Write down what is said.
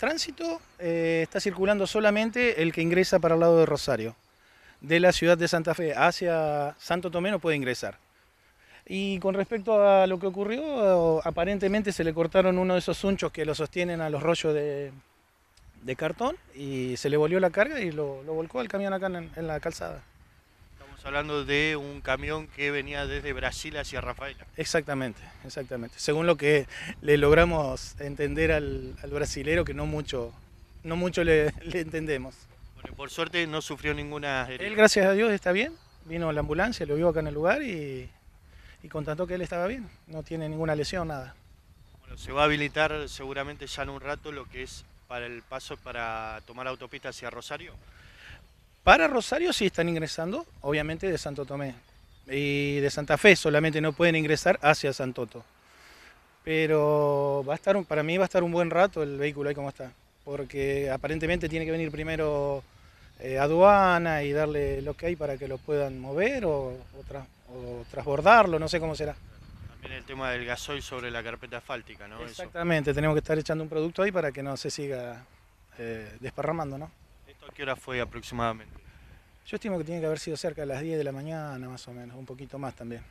tránsito eh, está circulando solamente el que ingresa para el lado de Rosario. De la ciudad de Santa Fe hacia Santo Tomé no puede ingresar. Y con respecto a lo que ocurrió, aparentemente se le cortaron uno de esos unchos que lo sostienen a los rollos de, cartón y se le volvió la carga y lo, volcó el camión acá en la calzada. Estamos hablando de un camión que venía desde Brasil hacia Rafaela. Exactamente, exactamente. Según lo que le logramos entender al, brasilero, que no mucho, no mucho le, entendemos. Bueno, por suerte no sufrió ninguna herida. Él, gracias a Dios, está bien. Vino la ambulancia, lo vio acá en el lugar y, y que él estaba bien. No tiene ninguna lesión, nada. se va a habilitar seguramente ya en un rato lo que es para el paso para tomar autopista hacia Rosario. Para Rosario sí están ingresando, obviamente de Santo Tomé. Y de Santa Fe solamente no pueden ingresar hacia Santoto. Pero va a estar, para mí va a estar un buen rato el vehículo ahí como está. Porque aparentemente tiene que venir primero a eh, aduana y darle lo que hay para que lo puedan mover o, trasbordarlo, transbordarlo, no sé cómo será. También el tema del gasoil sobre la carpeta asfáltica, ¿no? Exactamente, tenemos que estar echando un producto ahí para que no se siga eh, desparramando, ¿no? a qué hora fue aproximadamente? Yo estimo que tiene que haber sido cerca de las 10 de la mañana, más o menos, un poquito más también.